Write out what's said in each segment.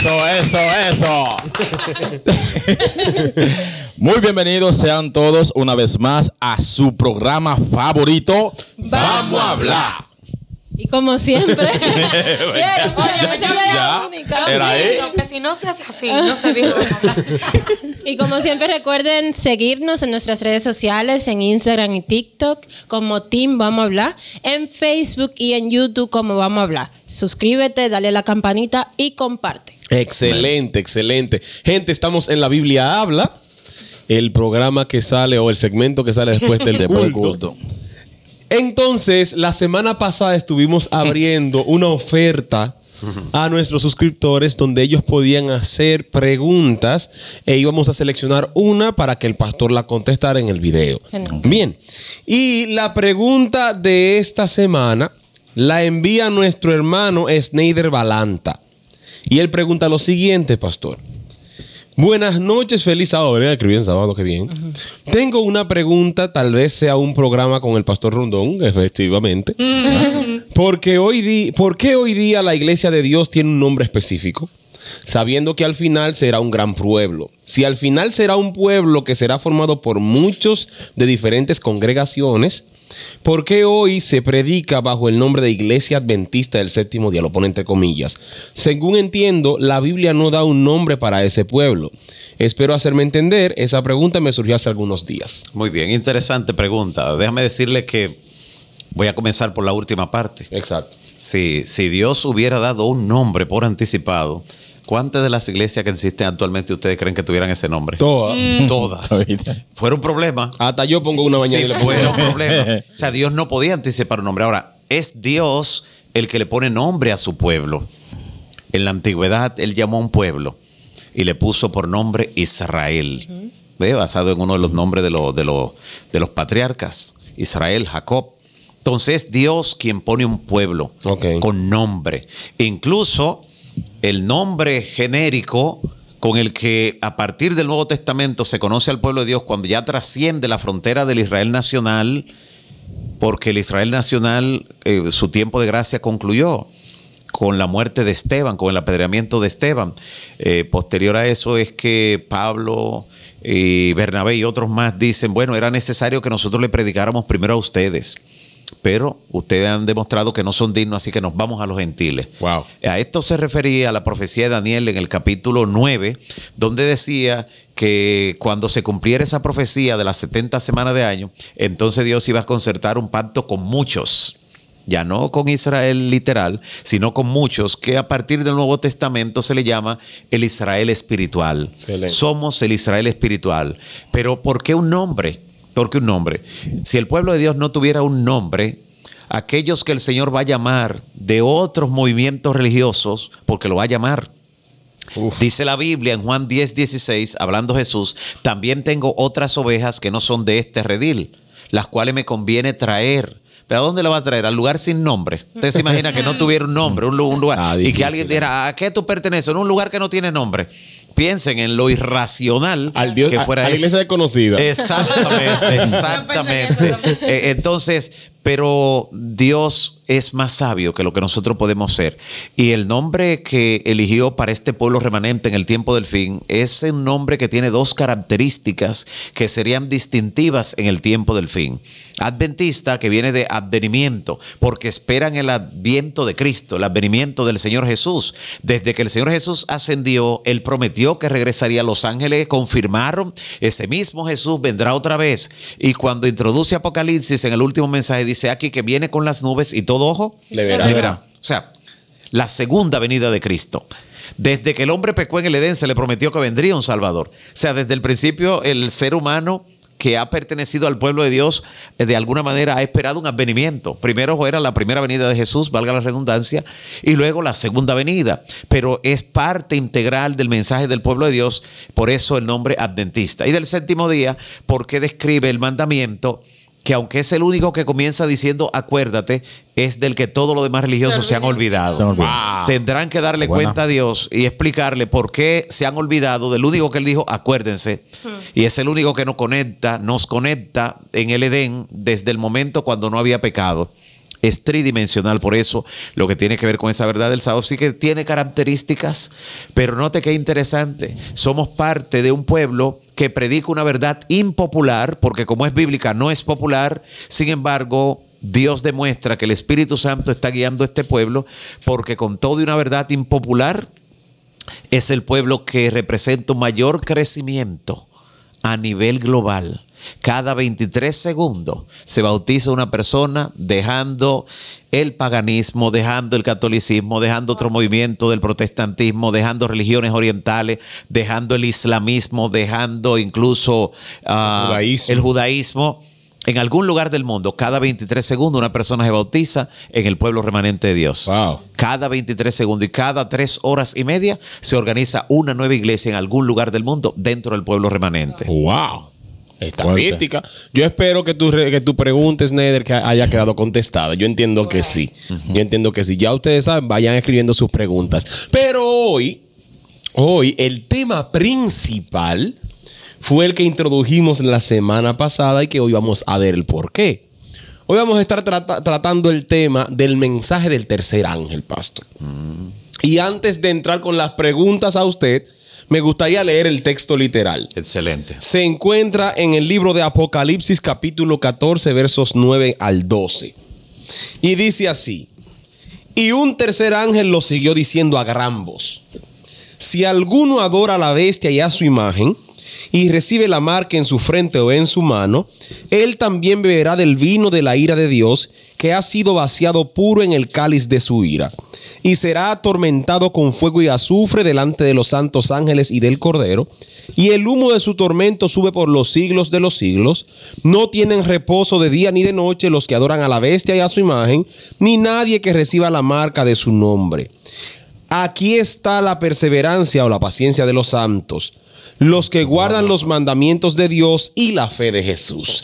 Eso, eso, eso. Muy bienvenidos sean todos una vez más a su programa favorito. Vamos a hablar. Y como siempre. Que si no así, no se y como siempre, recuerden seguirnos en nuestras redes sociales, en Instagram y TikTok, como Team Vamos a Hablar, en Facebook y en YouTube, como Vamos a Hablar. Suscríbete, dale la campanita y comparte. Excelente, excelente. Gente, estamos en La Biblia Habla, el programa que sale o el segmento que sale después del culto. Entonces, la semana pasada estuvimos abriendo una oferta a nuestros suscriptores donde ellos podían hacer preguntas e íbamos a seleccionar una para que el pastor la contestara en el video. Bien, y la pregunta de esta semana la envía nuestro hermano Snyder Balanta. Y él pregunta lo siguiente, pastor. Buenas noches, feliz sábado. Venga, en sábado, qué bien. Tengo una pregunta, tal vez sea un programa con el pastor Rondón, efectivamente. Porque hoy ¿Por qué hoy día la iglesia de Dios tiene un nombre específico? sabiendo que al final será un gran pueblo. Si al final será un pueblo que será formado por muchos de diferentes congregaciones, ¿por qué hoy se predica bajo el nombre de Iglesia Adventista del Séptimo Día? Lo pone entre comillas. Según entiendo, la Biblia no da un nombre para ese pueblo. Espero hacerme entender. Esa pregunta me surgió hace algunos días. Muy bien, interesante pregunta. Déjame decirle que voy a comenzar por la última parte. Exacto. si Dios hubiera dado un nombre por anticipado, ¿Cuántas de las iglesias que existen actualmente ustedes creen que tuvieran ese nombre? Todas. Mm. Todas. Fue un problema. Hasta yo pongo una bañera. Fueron O sea, Dios no podía anticipar un nombre. Ahora, es Dios el que le pone nombre a su pueblo. En la antigüedad, él llamó a un pueblo y le puso por nombre Israel, Ve, basado en uno de los nombres de, de, de, los patriarcas, Israel, Jacob. Entonces Dios quien pone un pueblo con nombre. incluso el nombre genérico con el que a partir del Nuevo Testamento se conoce al pueblo de Dios cuando ya trasciende la frontera del Israel nacional, porque el Israel nacional, eh, su tiempo de gracia concluyó con la muerte de Esteban, con el apedreamiento de Esteban. Eh, posterior a eso es que Pablo y Bernabé y otros más dicen, bueno, era necesario que nosotros le predicáramos primero a ustedes pero ustedes han demostrado que no son dignos, así que nos vamos a los gentiles. Wow. A esto se refería la profecía de Daniel en el capítulo 9, donde decía que cuando se cumpliera esa profecía de las 70 semanas de año, entonces Dios iba a concertar un pacto con muchos ya no con Israel literal, sino con muchos que a partir del Nuevo Testamento se le llama el Israel espiritual. Somos el Israel espiritual. Pero ¿por qué un nombre? que un nombre. Si el pueblo de Dios no tuviera un nombre, aquellos que el Señor va a llamar de otros movimientos religiosos, porque lo va a llamar. Dice la Biblia en Juan 10, 16, hablando Jesús, también tengo otras ovejas que no son de este redil, las cuales me conviene traer a dónde la va a traer? Al lugar sin nombre. Usted se imagina que no tuviera un nombre, un, lugar. Ah, y que alguien ¿eh? dijera, ¿a qué tú perteneces? En un lugar que no tiene nombre. Piensen en lo irracional que fuera eso. la iglesia conocida. Exactamente, exactamente. Eh, entonces, pero Dios es más sabio que lo que nosotros podemos ser. Y el nombre que eligió para este pueblo remanente en el tiempo del fin es un nombre que tiene dos características que serían distintivas en el tiempo del fin. Adventista, que viene de advenimiento, porque esperan el adviento de Cristo, el advenimiento del Señor Jesús. Desde que el Señor Jesús ascendió, Él prometió que regresaría a los ángeles, confirmaron, ese mismo Jesús vendrá otra vez. Y cuando introduce Apocalipsis en el último mensaje, dice aquí que viene con las nubes y todo ojo le verá. O sea, la segunda venida de Cristo. Desde que el hombre pecó en el Edén se le prometió que vendría un Salvador. O sea, desde el principio el ser humano que ha pertenecido al pueblo de Dios, eh, de alguna manera ha esperado un advenimiento. Primero era la primera venida de Jesús, valga la redundancia, y luego la segunda venida. Pero es parte integral del mensaje del pueblo de Dios, por eso el nombre adventista. Y del séptimo día, porque describe el mandamiento que aunque es el único que comienza diciendo acuérdate, es del que todos los demás religiosos se han olvidado. Tendrán que darle cuenta a Dios y explicarle por qué se han olvidado del único que él dijo, acuérdense. Hmm. Y es el único que nos conecta, nos conecta en el Edén desde el momento cuando no había pecado es tridimensional, por eso lo que tiene que ver con esa verdad del sábado sí que tiene características, pero note que interesante, somos parte de un pueblo que predica una verdad impopular, porque como es bíblica no es popular, sin embargo... Dios demuestra que el Espíritu Santo está guiando a este pueblo porque con todo y una verdad impopular es el pueblo que representa un mayor crecimiento a nivel global cada 23 segundos se bautiza una persona dejando el paganismo, dejando el catolicismo, dejando otro movimiento del protestantismo, dejando religiones orientales, dejando el islamismo, dejando incluso ah, el, judaísmo. En algún lugar del mundo, cada 23 segundos una persona se bautiza en el pueblo remanente de Dios. Cada 23 segundos y cada tres horas y media se organiza una nueva iglesia en algún lugar del mundo dentro del pueblo remanente. Wow. Esta crítica. Yo espero que tu que tú preguntes, Neder, que haya quedado contestada. Yo entiendo que sí. Yo entiendo que sí. Ya ustedes saben, vayan escribiendo sus preguntas. Pero hoy, hoy, el tema principal fue el que introdujimos la semana pasada y que hoy vamos a ver el por qué. Hoy vamos a estar tratando el tema del mensaje del tercer ángel, pastor. Mm. Y antes de entrar con las preguntas a usted, me gustaría leer el texto literal. Excelente. Se encuentra en el libro de Apocalipsis capítulo 14 versos 9 al 12. Y dice así, y un tercer ángel lo siguió diciendo a gran voz, si alguno adora a la bestia y a su imagen, y recibe la marca en su frente o en su mano, él también beberá del vino de la ira de Dios, que ha sido vaciado puro en el cáliz de su ira, y será atormentado con fuego y azufre delante de los santos ángeles y del Cordero, y el humo de su tormento sube por los siglos de los siglos. No tienen reposo de día ni de noche los que adoran a la bestia y a su imagen, ni nadie que reciba la marca de su nombre. Aquí está la perseverancia o la paciencia de los santos, los que guardan los mandamientos de Dios y la fe de Jesús.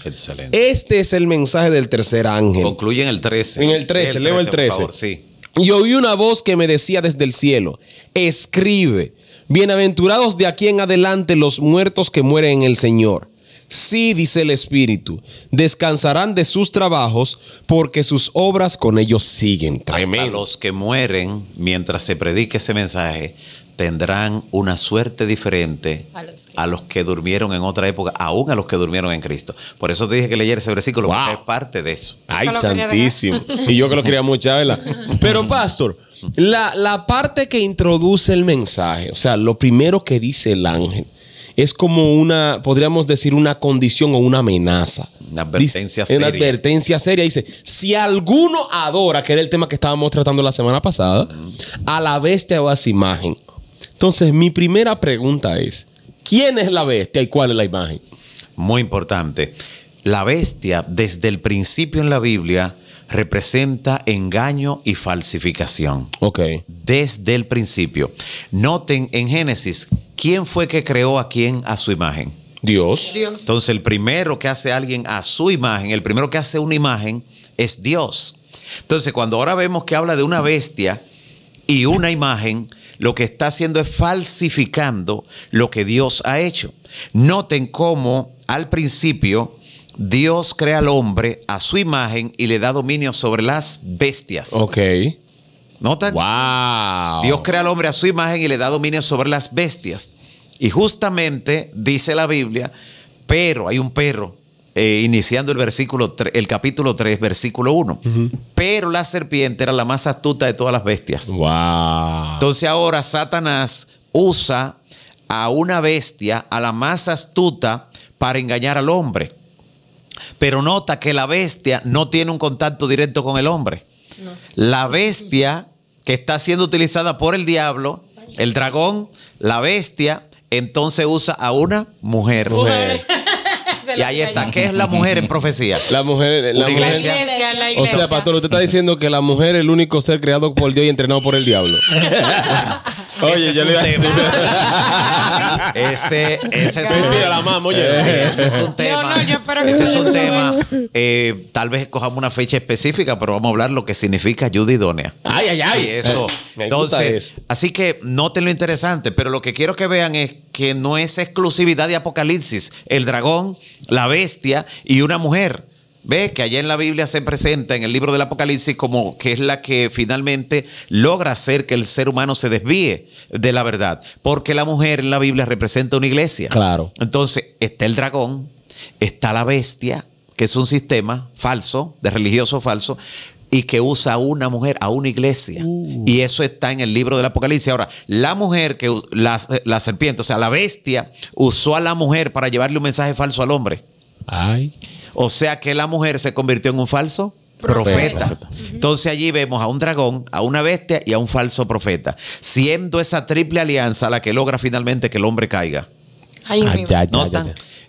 Este es el mensaje del tercer ángel. Concluye en el 13. En el 13, leo el 13. sí. Y oí una voz que me decía desde el cielo, escribe, bienaventurados de aquí en adelante los muertos que mueren en el Señor Sí, dice el Espíritu, descansarán de sus trabajos porque sus obras con ellos siguen. los que mueren mientras se predique ese mensaje tendrán una suerte diferente a los, que... durmieron en otra época, aún a los que durmieron en Cristo. Por eso te dije que leyera ese versículo, porque es parte de eso. Ay, santísimo. Y yo que lo quería mucho, ¿verdad? Pero, pastor, la, la parte que introduce el mensaje, o sea, lo primero que dice el ángel, es como una, podríamos decir, una condición o una amenaza. Una advertencia seria. Una advertencia seria. Dice, si alguno adora, que era el tema que estábamos tratando la semana pasada, a la bestia o a su imagen. Entonces, mi primera pregunta es, ¿quién es la bestia y cuál es la imagen? Muy importante. La bestia, desde el principio en la Biblia, representa engaño y falsificación. Ok. Desde el principio. Noten en Génesis, ¿quién fue que creó a quién a su imagen? Dios. Entonces, el primero que hace alguien a su imagen, el primero que hace una imagen es Dios. Entonces, cuando ahora vemos que habla de una bestia y una imagen, lo que está haciendo es falsificando lo que Dios ha hecho. Noten cómo al principio Dios crea al hombre a su imagen y le da dominio sobre las bestias. Ok. ¿Notan? Wow. Dios crea al hombre a su imagen y le da dominio sobre las bestias. Y justamente dice la Biblia, pero, hay un perro, eh, iniciando el versículo, el capítulo 3, versículo 1. Pero la serpiente era la más astuta de todas las bestias. Wow. Entonces ahora Satanás usa a una bestia, a la más astuta, para engañar al hombre. Pero nota que la bestia no tiene un contacto directo con el hombre. La bestia que está siendo utilizada por el diablo, el dragón, la bestia, entonces usa a una mujer. Y ahí está. ¿Qué es la mujer en profecía? La mujer, la, iglesia. O sea, pastor, usted está diciendo que la mujer es el único ser creado por Dios y entrenado por el diablo. Oye, yo le iba ese, ese es un tema. ese es un tema. No, no, yo espero que ese es un tema. Eh, tal vez escojamos una fecha específica, pero vamos a hablar lo que significa ayuda idónea. Ay, ay, ay. Eso. Entonces, así que noten lo interesante, pero lo que quiero que vean es que no es exclusividad de Apocalipsis. El dragón, la bestia y una mujer ve que allá en la Biblia se presenta en el libro del Apocalipsis como que es la que finalmente logra hacer que el ser humano se desvíe de la verdad, porque la mujer en la Biblia representa una iglesia. Claro. Entonces, está el dragón, está la bestia, que es un sistema falso, de religioso falso, y que usa a una mujer, a una iglesia. Uh. Y eso está en el libro del Apocalipsis. Ahora, la mujer que la, la serpiente, o sea, la bestia, usó a la mujer para llevarle un mensaje falso al hombre. O sea que la mujer se convirtió en un falso profeta. Entonces allí vemos a un dragón, a una bestia y a un falso profeta, siendo esa triple alianza la que logra finalmente que el hombre caiga. Ah,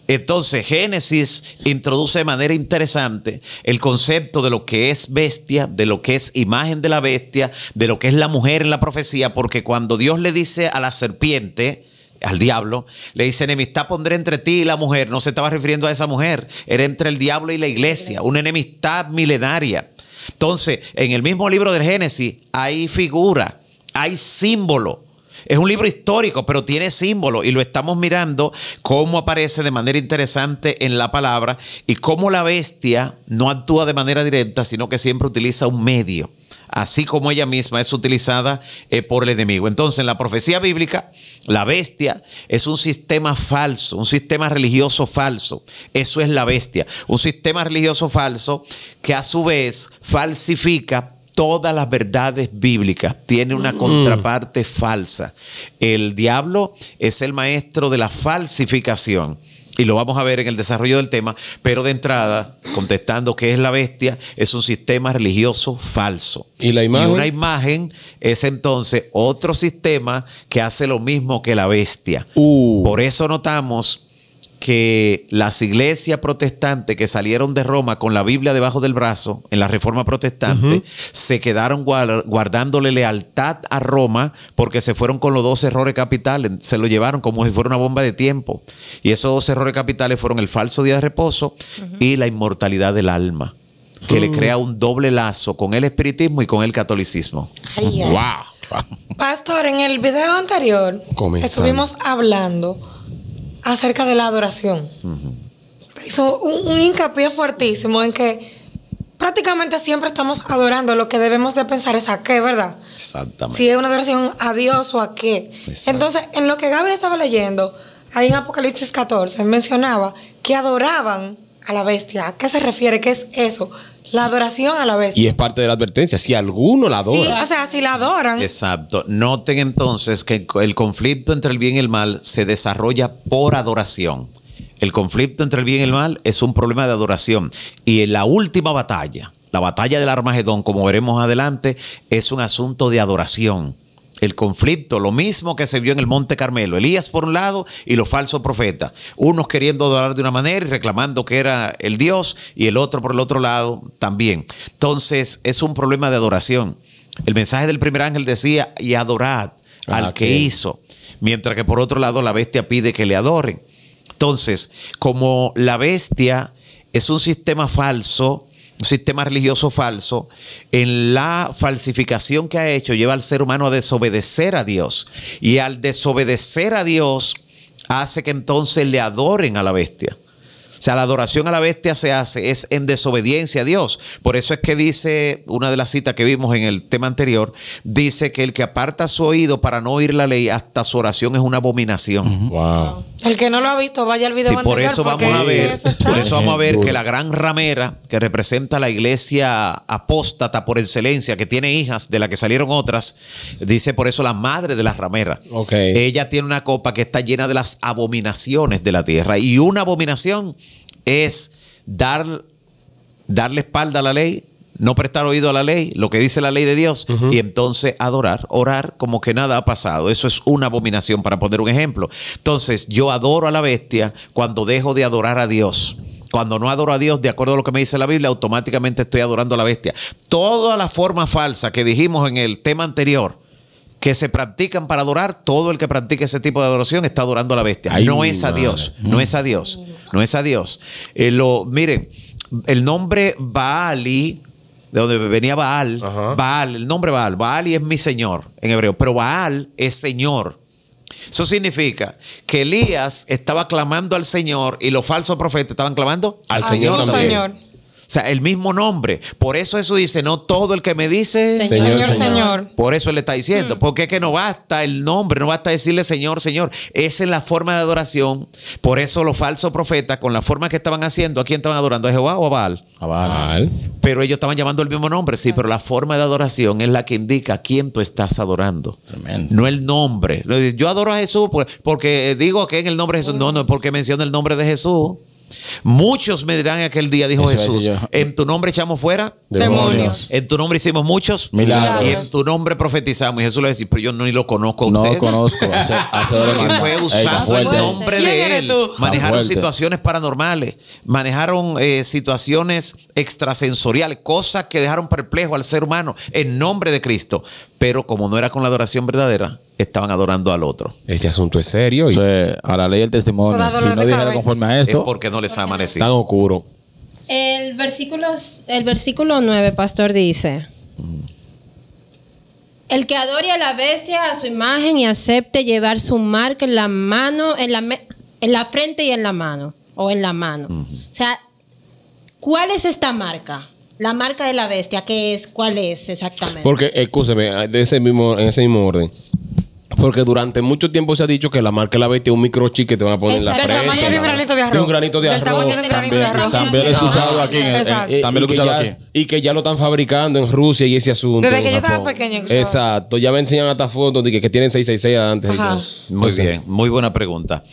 entonces Génesis introduce de manera interesante el concepto de lo que es bestia, de lo que es imagen de la bestia, de lo que es la mujer en la profecía, porque cuando Dios le dice a la serpiente, al diablo, le dice, enemistad pondré entre ti y la mujer. No se estaba refiriendo a esa mujer, era entre el diablo y la iglesia, una enemistad milenaria. Entonces, en el mismo libro del Génesis hay figura, hay símbolo es un libro histórico, pero tiene símbolos y lo estamos mirando cómo aparece de manera interesante en la palabra y cómo la bestia no actúa de manera directa, sino que siempre utiliza un medio, así como ella misma es utilizada eh, por el enemigo. Entonces, en la profecía bíblica, la bestia es un sistema falso, un sistema religioso falso. Eso es la bestia, un sistema religioso falso que a su vez falsifica todas las verdades bíblicas. tienen una mm. contraparte falsa. El diablo es el maestro de la falsificación. Y lo vamos a ver en el desarrollo del tema, pero de entrada, contestando qué es la bestia, es un sistema religioso falso. ¿Y la imagen? una imagen es entonces otro sistema que hace lo mismo que la bestia. Uh. Por eso notamos que las iglesias protestantes que salieron de Roma con la Biblia debajo del brazo en la Reforma Protestante se quedaron guardándole lealtad a Roma porque se fueron con los dos errores capitales, se lo llevaron como si fuera una bomba de tiempo. Y esos dos errores capitales fueron el falso día de reposo y la inmortalidad del alma, que le mm. crea un doble lazo con el espiritismo y con el catolicismo. wow. Pastor, en el video anterior estuvimos hablando acerca de la adoración. Hizo un, hincapié fuertísimo en que prácticamente siempre estamos adorando. Lo que debemos de pensar es a qué, ¿verdad? Exactamente. Si es una adoración a Dios o a qué. Entonces, en lo que Gaby estaba leyendo, ahí en Apocalipsis 14, mencionaba que adoraban a la bestia. ¿A qué se refiere? ¿Qué es eso? La adoración a la bestia. Y es parte de la advertencia. Si alguno la adora. o sea, si la adoran. Exacto. Noten entonces que el conflicto entre el bien y el mal se desarrolla por adoración. El conflicto entre el bien y el mal es un problema de adoración. Y en la última batalla, la batalla del Armagedón, como veremos adelante, es un asunto de adoración el conflicto, lo mismo que se vio en el Monte Carmelo, Elías por un lado y los falsos profetas, unos queriendo adorar de una manera y reclamando que era el Dios y el otro por el otro lado también. Entonces es un problema de adoración. El mensaje del primer ángel decía, y adorad ah, al que hizo, mientras que por otro lado la bestia pide que le adoren. Entonces, como la bestia es un sistema falso, un sistema religioso falso, en la falsificación que ha hecho, lleva al ser humano a desobedecer a Dios. Y al desobedecer a Dios, hace que entonces le adoren a la bestia. O sea, la adoración a la bestia se hace, es en desobediencia a Dios. Por eso es que dice, una de las citas que vimos en el tema anterior, dice que el que aparta su oído para no oír la ley, hasta su oración es una abominación. El que no lo ha visto, vaya al video. por eso vamos a ver, vamos a ver que la gran ramera que representa la iglesia apóstata por excelencia, que tiene hijas de la que salieron otras, dice por eso la madre de las rameras. Ella tiene una copa que está llena de las abominaciones de la tierra. Y una abominación es dar, darle espalda a la ley, no prestar oído a la ley, lo que dice la ley de Dios, y entonces adorar, orar como que nada ha pasado. Eso es una abominación, para poner un ejemplo. Entonces, yo adoro a la bestia cuando dejo de adorar a Dios. Cuando no adoro a Dios, de acuerdo a lo que me dice la Biblia, automáticamente estoy adorando a la bestia. Toda la forma falsa que dijimos en el tema anterior, que se practican para adorar, todo el que practica ese tipo de adoración está adorando a la bestia. no, es a Dios, no es a Dios, no es a Dios, miren, el nombre Baali de donde venía Baal, Baal, el nombre Baal, Baal y es mi señor en hebreo, pero Baal es señor. Eso significa que Elías estaba clamando al Señor y los falsos profetas estaban clamando al, Señor, Señor. O sea, el mismo nombre. Por eso eso dice, no todo el que me dice Señor, Señor. Por eso le está diciendo, mm. porque es que no basta el nombre, no basta decirle Señor, Señor. Esa es la forma de adoración. Por eso los falsos profetas, con la forma que estaban haciendo, ¿a quién estaban adorando? ¿A Jehová o a Baal? A Baal. Pero ellos estaban llamando el mismo nombre, sí, pero la forma de adoración es la que indica a quién tú estás adorando. No el nombre. Yo adoro a Jesús porque digo que en el nombre de Jesús. No, no, porque menciona el nombre de Jesús. Muchos me dirán aquel día, dijo Jesús, en tu nombre echamos fuera demonios. En tu nombre hicimos muchos milagros. Y en tu nombre profetizamos. Y Jesús le decía, pero yo no ni lo conozco a usted. No conozco. y fue usando el nombre de él. Manejaron situaciones paranormales, manejaron eh, situaciones extrasensoriales, cosas que dejaron perplejo al ser humano en nombre de Cristo. Pero como no era con la adoración verdadera, estaban adorando al otro. Este asunto es serio. Y... a la ley del testimonio, si no dijera conforme a esto, es porque no les ha Tan oscuro. El versículo, el versículo 9, pastor, dice: El que adore a la bestia a su imagen y acepte llevar su marca en la mano, en la, en la frente y en la mano, o en la mano. O sea, ¿cuál es esta marca? La marca de la bestia, ¿qué es? ¿Cuál es exactamente? Porque, escúcheme, de ese mismo, en ese mismo orden, porque durante mucho tiempo se ha dicho que la marca la es un microchip que te van a poner en la frente. de un granito de arroz. De un granito de arroz. También, lo he escuchado aquí. En, también lo he escuchado aquí. Y que ya lo están fabricando en Rusia y ese asunto. Desde que yo estaba pequeño. Exacto. Ya me enseñan hasta fotos de que, tienen 666 antes. Ajá. Muy bien. Muy buena pregunta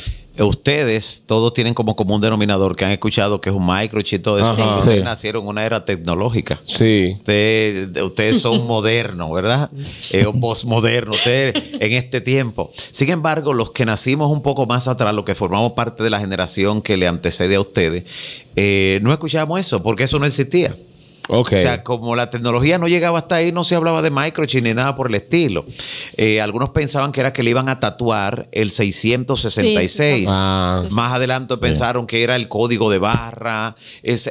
ustedes todos tienen como común denominador que han escuchado que es un microchip todo eso. ustedes nacieron en una era tecnológica. Sí. Ustedes, son modernos, ¿verdad? Eh, postmodernos, ustedes en este tiempo. Sin embargo, los que nacimos un poco más atrás, los que formamos parte de la generación que le antecede a ustedes, eh, no escuchamos eso porque eso no existía. O sea, como la tecnología no llegaba hasta ahí, no se hablaba de microchip ni nada por el estilo. Eh, algunos pensaban que era que le iban a tatuar el 666. Ah. Más adelante pensaron que era el código de barra.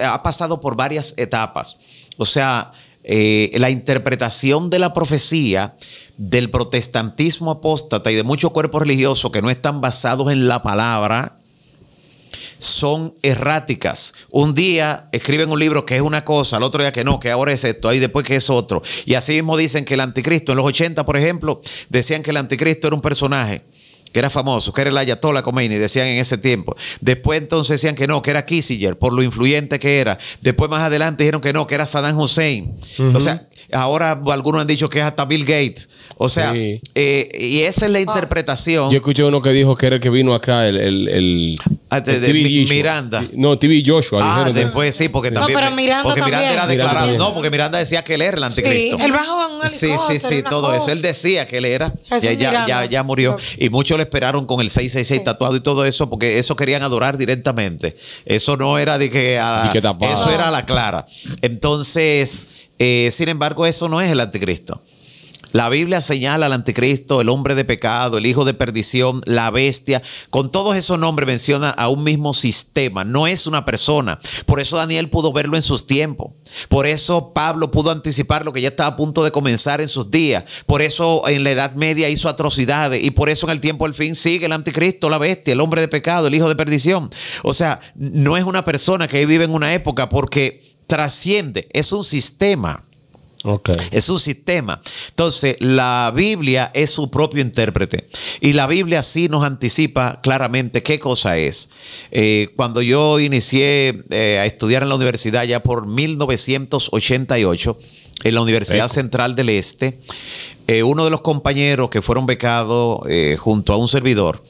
ha pasado por varias etapas. O sea, eh, la interpretación de la profecía del protestantismo apóstata y de muchos cuerpos religiosos que no están basados en la palabra son erráticas. Un día escriben un libro que es una cosa, al otro día que no, que ahora es esto, ahí después que es otro. Y así mismo dicen que el anticristo, en los 80, por ejemplo, decían que el anticristo era un personaje que era famoso, que era el Ayatollah Khomeini, decían en ese tiempo. Después entonces decían que no, que era Kissinger, por lo influyente que era. Después más adelante dijeron que no, que era Saddam Hussein. O sea, ahora algunos han dicho que es hasta Bill Gates. O sea, eh, y esa es la ah. interpretación. Yo escuché uno que dijo que era el que vino acá, el... el, ah, Miranda. No, TV Joshua. Ah, después sí, porque también. No, pero Miranda porque Miranda era declarado. no, porque Miranda decía que él era el anticristo. Sí, Sí, sí, sí, todo eso. Él decía que él era. Y ya, murió. Y muchos le esperaron con el 666 tatuado y todo eso, porque eso querían adorar directamente. Eso no era de que. Ah, eso era a la clara. Entonces, eh, sin embargo, eso no es el anticristo. La Biblia señala al anticristo, el hombre de pecado, el hijo de perdición, la bestia. Con todos esos nombres menciona a un mismo sistema. No es una persona. Por eso Daniel pudo verlo en sus tiempos. Por eso Pablo pudo anticipar lo que ya estaba a punto de comenzar en sus días. Por eso en la Edad Media hizo atrocidades. Y por eso en el tiempo al fin sigue el anticristo, la bestia, el hombre de pecado, el hijo de perdición. O sea, no es una persona que vive en una época porque trasciende. Es un sistema. Es un sistema. Entonces, la Biblia es su propio intérprete. Y la Biblia sí nos anticipa claramente qué cosa es. Eh, cuando yo inicié eh, a estudiar en la universidad ya por 1988, en la Universidad Central del Este, eh, uno de los compañeros que fueron becados junto a un servidor,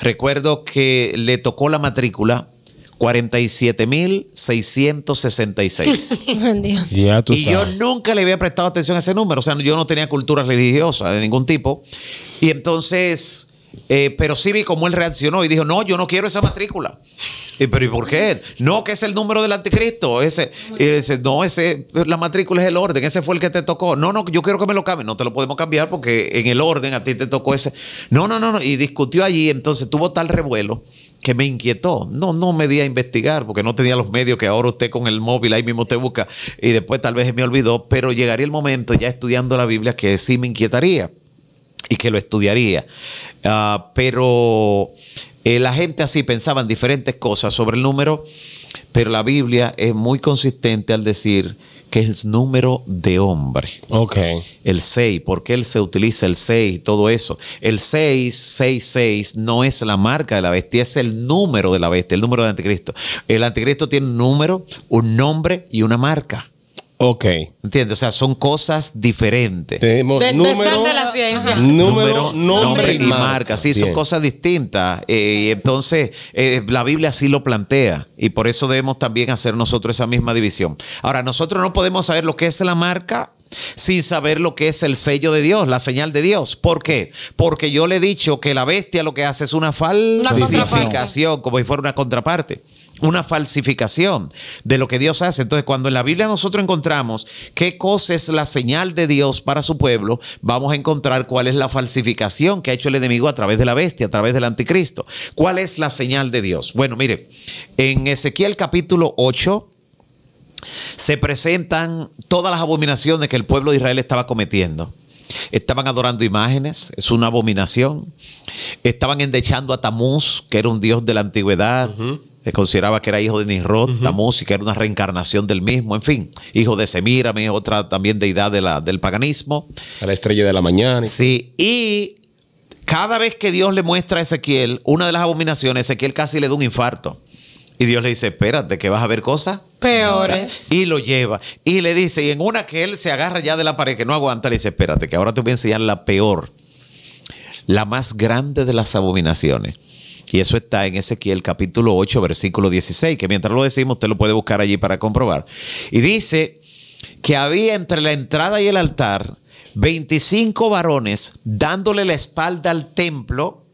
recuerdo que le tocó la matrícula 47.666. y yo nunca le había prestado atención a ese número. O sea, yo no tenía cultura religiosa de ningún tipo. Y entonces, eh, pero sí vi cómo él reaccionó y dijo, no, yo no quiero esa matrícula. Y, pero ¿y por qué? No, que es el número del anticristo. Ese, y dice, no, ese, la matrícula es el orden, ese fue el que te tocó. No, no, yo quiero que me lo cambien. No te lo podemos cambiar porque en el orden a ti te tocó ese. No, no, no, no. Y discutió allí, entonces tuvo tal revuelo que me inquietó. No, no me di a investigar porque no tenía los medios que ahora usted con el móvil ahí mismo te busca y después tal vez me olvidó, pero llegaría el momento ya estudiando la Biblia que sí me inquietaría y que lo estudiaría. Ah, pero eh, la gente así pensaba en diferentes cosas sobre el número, pero la Biblia es muy consistente al decir que es número de hombre. Ok. El 6, ¿por qué él se utiliza el 6 todo eso? El 666 no es la marca de la bestia, es el número de la bestia, el número del anticristo. El anticristo tiene un número, un nombre y una marca. Ok. ¿Entiendes? O sea, son cosas diferentes. número, número, nombre, y marca. Sí, son cosas distintas. Eh, y entonces, eh, la Biblia así lo plantea. Y por eso debemos también hacer nosotros esa misma división. Ahora, nosotros no podemos saber lo que es la marca sin saber lo que es el sello de Dios, la señal de Dios. ¿Por qué? Porque yo le he dicho que la bestia lo que hace es una falsificación, como si fuera una contraparte una falsificación de lo que Dios hace. Entonces, cuando en la Biblia nosotros encontramos qué cosa es la señal de Dios para su pueblo, vamos a encontrar cuál es la falsificación que ha hecho el enemigo a través de la bestia, a través del anticristo. ¿Cuál es la señal de Dios? Bueno, mire, en Ezequiel capítulo 8 se presentan todas las abominaciones que el pueblo de Israel estaba cometiendo. Estaban adorando imágenes, es una abominación. Estaban endechando a Tamuz, que era un dios de la antigüedad se consideraba que era hijo de Nisroth, La música, era una reencarnación del mismo, en fin, hijo de Semiramis, otra también deidad del paganismo. A la estrella de la mañana. sí, y cada vez que Dios le muestra a Ezequiel una de las abominaciones, Ezequiel casi le da un infarto. Y Dios le dice, espérate, que vas a ver cosas peores. Y lo lleva. Y le dice, y en una que él se agarra ya de la pared, que no aguanta, le dice, espérate, que ahora te voy a enseñar la peor, la más grande de las abominaciones. Y eso está en Ezequiel capítulo 8, versículo 16, que mientras lo decimos usted lo puede buscar allí para comprobar. Y dice que había entre la entrada y el altar 25 varones dándole la espalda al templo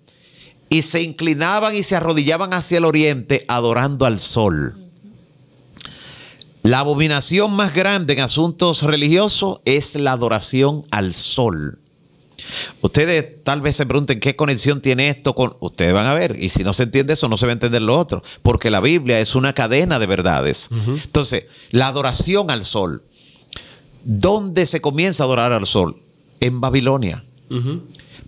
y se inclinaban y se arrodillaban hacia el oriente adorando al sol. La abominación más grande en asuntos religiosos es la adoración al sol. Ustedes tal vez se pregunten qué conexión tiene esto con... Ustedes van a ver, y si no se entiende eso, no se va a entender lo otro, porque la Biblia es una cadena de verdades. Entonces, la adoración al sol. ¿Dónde se comienza a adorar al sol? En Babilonia.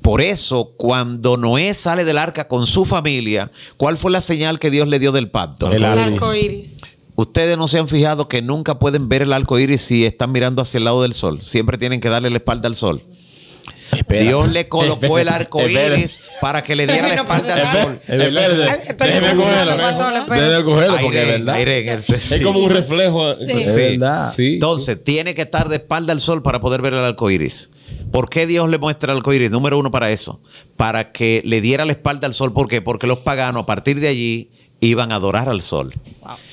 Por eso, cuando Noé sale del arca con su familia, ¿cuál fue la señal que Dios le dio del pacto? El, arco iris. Ustedes no se han fijado que nunca pueden ver el arco iris si están mirando hacia el lado del sol. Siempre tienen que darle la espalda al sol. Dios le colocó el arco iris para que le diera la pues, espalda al sol. Ah, cogerlo. porque es verdad. Es como un reflejo. Eh, Entonces, tiene que estar de espalda al sol para poder ver el arco iris. ¿Por qué Dios le muestra el arco iris? Número uno, para eso. Para que le diera la espalda al sol. ¿Por qué? Porque los paganos, a partir de allí, iban a adorar al sol.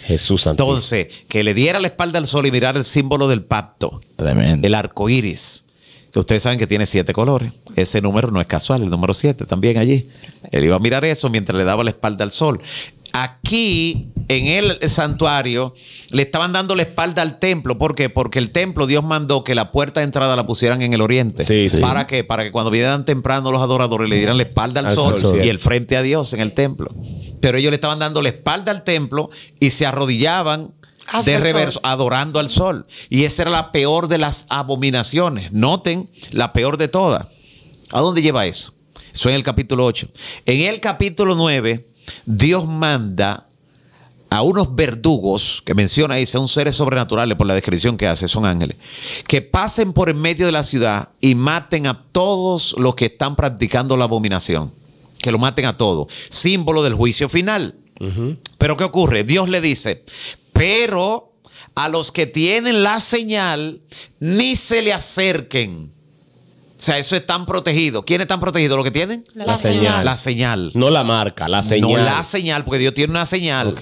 Jesús Entonces, que le diera la espalda al sol y mirar el símbolo del pacto. El arco iris. Ustedes saben que tiene siete colores. Ese número no es casual, el número siete también allí. Él iba a mirar eso mientras le daba la espalda al sol. Aquí, en el santuario, le estaban dando la espalda al templo. ¿Por qué? Porque el templo, Dios mandó que la puerta de entrada la pusieran en el oriente. Sí, ¿Para qué? Para que cuando vinieran temprano los adoradores le dieran la espalda al, sol, y el frente a Dios en el templo. Pero ellos le estaban dando la espalda al templo y se arrodillaban de reverso, adorando al sol. Y esa era la peor de las abominaciones. Noten, la peor de todas. ¿A dónde lleva eso? Eso en el capítulo 8. En el capítulo 9, Dios manda a unos verdugos que menciona ahí, son seres sobrenaturales por la descripción que hace, son ángeles, que pasen por en medio de la ciudad y maten a todos los que están practicando la abominación. Que lo maten a todos. Símbolo del juicio final. Pero ¿qué ocurre? Dios le dice, pero a los que tienen la señal ni se le acerquen. O sea, eso están protegidos. ¿Quiénes están protegidos? ¿Lo que tienen? La, señal. La señal. No la marca, la señal. No la señal, porque Dios tiene una señal.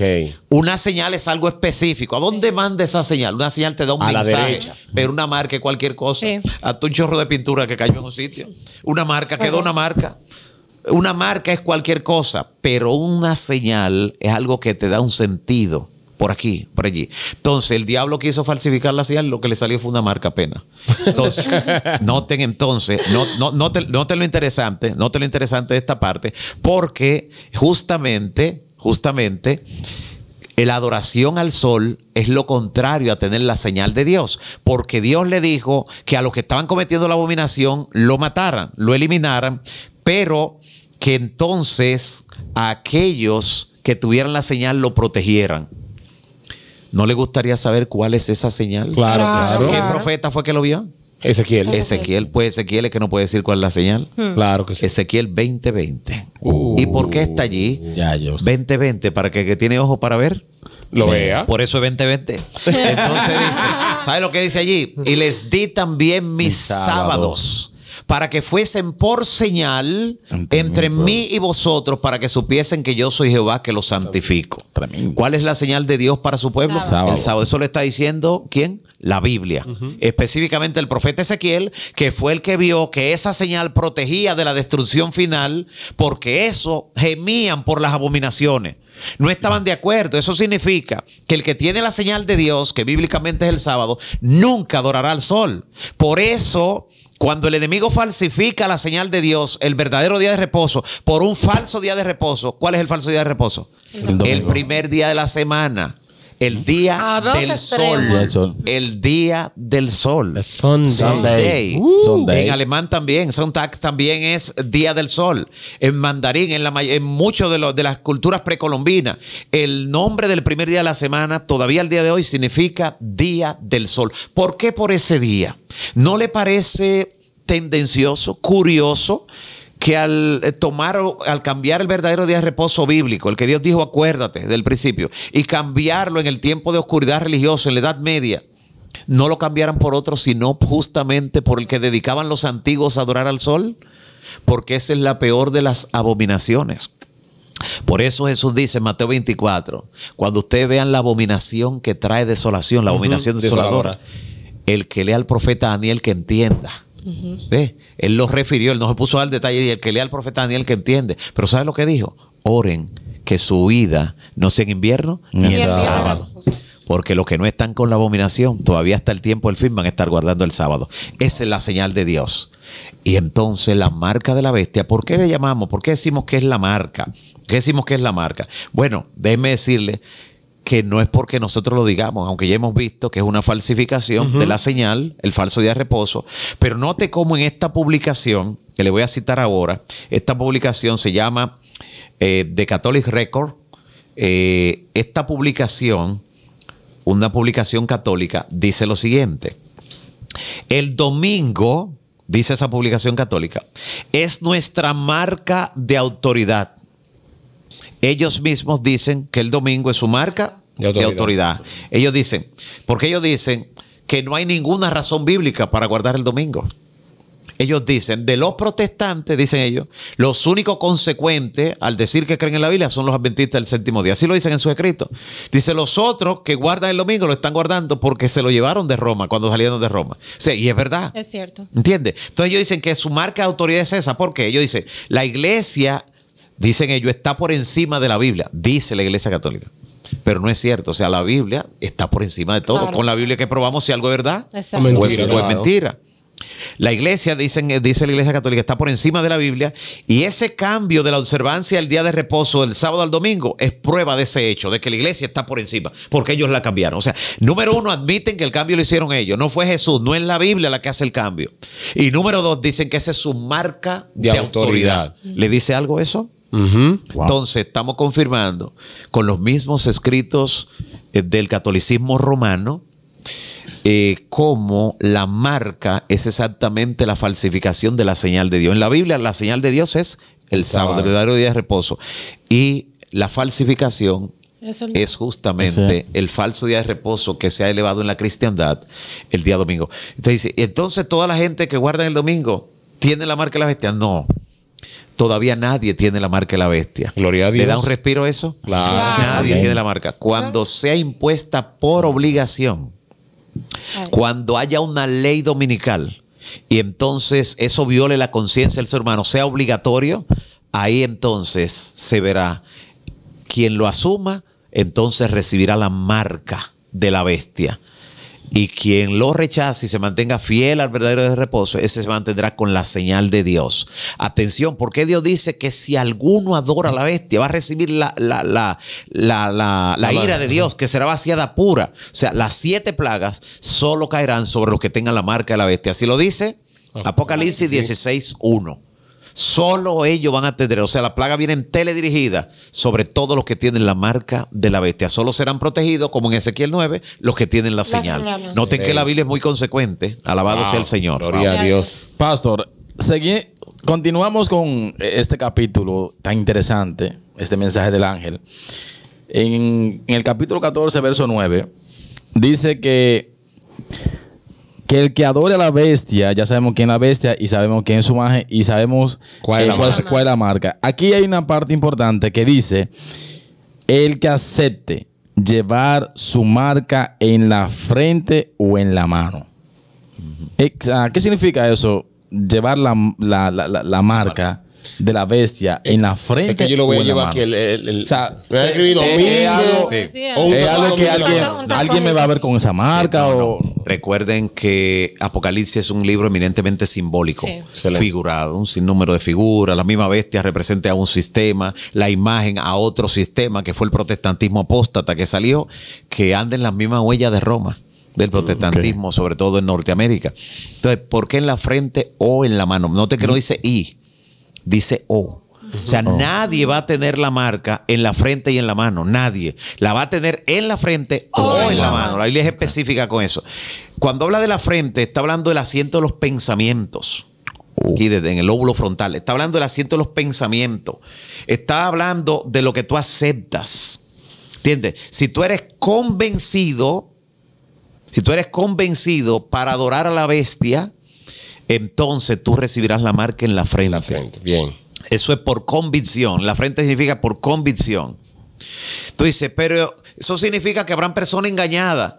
Una señal es algo específico. ¿A dónde manda esa señal? Una señal te da un a mensaje. La derecha. Pero una marca es cualquier cosa. Sí. Hasta un chorro de pintura que cayó en un sitio. Una marca, quedó una marca. Una marca es cualquier cosa, pero una señal es algo que te da un sentido por aquí, por allí. Entonces, el diablo quiso falsificar la señal, lo que le salió fue una marca pena. Entonces, noten entonces, no, noten, lo interesante, noten lo interesante de esta parte, porque justamente, justamente, la adoración al sol es lo contrario a tener la señal de Dios, porque Dios le dijo que a los que estaban cometiendo la abominación lo mataran, lo eliminaran, pero que entonces aquellos que tuvieran la señal lo protegieran. ¿No le gustaría saber cuál es esa señal? Claro, claro. ¿Qué profeta fue que lo vio? Ezequiel. Ezequiel, pues Ezequiel es que no puede decir cuál es la señal. Hmm. Claro que sí. Ezequiel 2020. Uh. ¿Y por qué está allí? Ya, yo 2020, para que, que tiene ojo para ver. Lo vea. Por eso es 2020. Entonces dice, ¿sabe lo que dice allí? Y les di también mis, sábados para que fuesen por señal entre pues. mí, y vosotros, para que supiesen que yo soy Jehová que los santifico. ¿Cuál es la señal de Dios para su pueblo? El sábado. Eso le está diciendo quién? La Biblia. Específicamente el profeta Ezequiel, que fue el que vio que esa señal protegía de la destrucción final, porque eso gemían por las abominaciones. No estaban de acuerdo. Eso significa que el que tiene la señal de Dios, que bíblicamente es el sábado, nunca adorará al sol. Por eso cuando el enemigo falsifica la señal de Dios, el verdadero día de reposo, por un falso día de reposo, ¿cuál es el falso día de reposo? El, primer día de la semana. El día del sol. El día del sol. Uh. Sunday. En alemán también. Sonntag también es día del sol. En mandarín, en, la, en muchos de, los, de las culturas precolombinas, el nombre del primer día de la semana, todavía el día de hoy, significa día del sol. ¿Por qué por ese día? ¿No le parece tendencioso, curioso? que al eh, tomar al cambiar el verdadero día de reposo bíblico, el que Dios dijo acuérdate del principio, y cambiarlo en el tiempo de oscuridad religiosa, en la Edad Media, no lo cambiaran por otro, sino justamente por el que dedicaban los antiguos a adorar al sol, porque esa es la peor de las abominaciones. Por eso Jesús dice en Mateo 24, cuando ustedes vean la abominación que trae desolación, la abominación desoladora el que lea al profeta Daniel que entienda. ¿ve? Él lo refirió, él no se puso al detalle y el que lea al profeta Daniel que entiende. Pero ¿sabe lo que dijo? Oren que su vida no sea en invierno ni, en sábado. Porque los que no están con la abominación, todavía hasta el tiempo del fin van a estar guardando el sábado. Esa es la señal de Dios. Y entonces la marca de la bestia, ¿por qué le llamamos? ¿Por qué decimos que es la marca? ¿Qué decimos que es la marca? Bueno, déjenme decirle que no es porque nosotros lo digamos, aunque ya hemos visto que es una falsificación de la señal, el falso día de reposo, pero note cómo en esta publicación, que le voy a citar ahora, esta publicación se llama eh, The Catholic Record, eh, esta publicación, una publicación católica, dice lo siguiente, el domingo, dice esa publicación católica, es nuestra marca de autoridad ellos mismos dicen que el domingo es su marca de autoridad. Ellos dicen, porque ellos dicen que no hay ninguna razón bíblica para guardar el domingo. Ellos dicen, de los protestantes, dicen ellos, los únicos consecuentes al decir que creen en la Biblia son los adventistas del séptimo día. Así lo dicen en sus escritos. Dice, los otros que guardan el domingo lo están guardando porque se lo llevaron de Roma cuando salieron de Roma. Sí, y es verdad. Es cierto. ¿Entiendes? Entonces ellos dicen que su marca de autoridad es esa. ¿Por qué? Ellos dicen, la iglesia Dicen ellos, está por encima de la Biblia, dice la Iglesia Católica. Pero no es cierto, o sea, la Biblia está por encima de todo. Con la Biblia que probamos si algo es verdad o, es, mentira. La iglesia, dicen, eh, dice la iglesia católica, está por encima de la Biblia y ese cambio de la observancia del día de reposo del sábado al domingo es prueba de ese hecho, de que la iglesia está por encima, porque ellos la cambiaron. O sea, número uno, admiten que el cambio lo hicieron ellos, no fue Jesús, no es la Biblia la que hace el cambio. Y número dos, dicen que esa es su marca de, autoridad. ¿Le dice algo eso? Entonces, estamos confirmando con los mismos escritos eh, del catolicismo romano como eh, cómo la marca es exactamente la falsificación de la señal de Dios. En la Biblia, la señal de Dios es el sábado, el día de reposo. Y la falsificación es justamente el falso día de reposo que se ha elevado en la cristiandad el día domingo. Entonces dice, entonces toda la gente que guarda el domingo tiene la marca de la bestia. No, Todavía nadie tiene la marca de la bestia. Gloria a Dios. ¿Le da un respiro eso? Nadie tiene la marca. Cuando sea impuesta por obligación, cuando haya una ley dominical y entonces eso viole la conciencia del ser humano, sea obligatorio, ahí entonces se verá quien lo asuma, entonces recibirá la marca de la bestia. Y quien lo rechace y se mantenga fiel al verdadero reposo, ese se mantendrá con la señal de Dios. Atención, porque Dios dice que si alguno adora a la bestia, va a recibir la, la, la ira de Dios, que será vaciada pura. O sea, las siete plagas solo caerán sobre los que tengan la marca de la bestia. Así lo dice Apocalipsis 16.1. Solo ellos van a tener, o sea, la plaga viene en teledirigida sobre todos los que tienen la marca de la bestia. Solo serán protegidos, como en Ezequiel 9, los que tienen la, señal. Noten que la Biblia es muy consecuente. Alabado sea el Señor. Gloria a Dios. Pastor, continuamos con eh, este capítulo tan interesante, este mensaje del ángel. En, en el capítulo 14, verso 9, dice que que el que adore a la bestia, ya sabemos quién es la bestia y sabemos quién es su imagen y sabemos cuál, es la, marca. Aquí hay una parte importante que dice, el que acepte llevar su marca en la frente o en la mano. Ah, ¿Qué significa eso? Llevar la, la, la, la marca de la bestia en la frente. que yo lo voy a llevar aquí O sea, o que alguien, me va a ver con esa marca. o... Recuerden que Apocalipsis es un libro eminentemente simbólico, figurado, un sinnúmero de figuras. La misma bestia representa a un sistema, la imagen a otro sistema que fue el protestantismo apóstata que salió, que anda en las mismas huellas de Roma del protestantismo, sobre todo en Norteamérica. Entonces, ¿por qué en la frente o en la mano? Note que no dice I, dice O. O sea, nadie va a tener la marca en la frente y en la mano. Nadie. La va a tener en la frente o oh, en la mano. La Biblia es específica con eso. Cuando habla de la frente, está hablando del asiento de los pensamientos. Oh. Aquí desde en el lóbulo frontal. Está hablando del asiento de los pensamientos. Está hablando de lo que tú aceptas. ¿Entiendes? Si tú eres convencido, si tú eres convencido para adorar a la bestia, entonces tú recibirás la marca en la frente. la frente, bien. Eso es por convicción. La frente significa por convicción. Tú dices, pero eso significa que habrán personas engañadas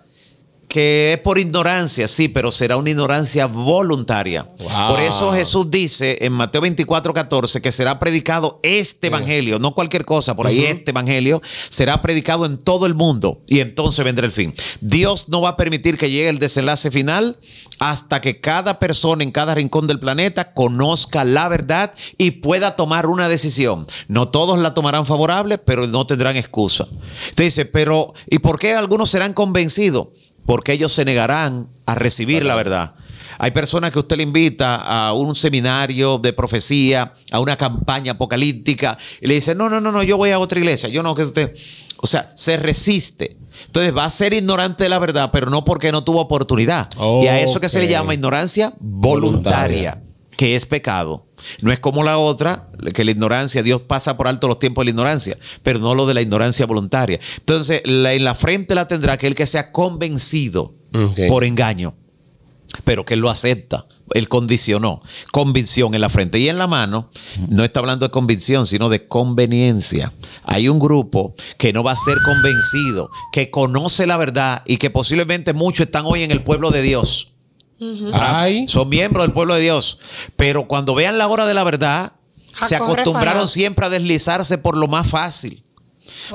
que es por ignorancia, sí, pero será una ignorancia voluntaria. Por eso Jesús dice en Mateo 24, 14 que será predicado este evangelio, no cualquier cosa, por ahí este evangelio será predicado en todo el mundo y entonces vendrá el fin. Dios no va a permitir que llegue el desenlace final hasta que cada persona en cada rincón del planeta conozca la verdad y pueda tomar una decisión. No todos la tomarán favorable, pero no tendrán excusa. Te dice, pero ¿y por qué algunos serán convencidos? porque ellos se negarán a recibir la verdad. Hay personas que usted le invita a un seminario de profecía, a una campaña apocalíptica, y le dice, no, no, no, no, yo voy a otra iglesia, yo no, que usted... O sea, se resiste. Entonces va a ser ignorante de la verdad, pero no porque no tuvo oportunidad. y a eso que se le llama ignorancia voluntaria que es pecado. No es como la otra, que la ignorancia, Dios pasa por alto los tiempos de la ignorancia, pero no lo de la ignorancia voluntaria. Entonces, en la frente la tendrá aquel que sea convencido por engaño, pero que lo acepta, él condicionó. Convicción en la frente y en la mano, no está hablando de convicción, sino de conveniencia. Hay un grupo que no va a ser convencido, que conoce la verdad y que posiblemente muchos están hoy en el pueblo de Dios son miembros del pueblo de Dios. Pero cuando vean la hora de la verdad, ah, se acostumbraron siempre a deslizarse por lo más fácil.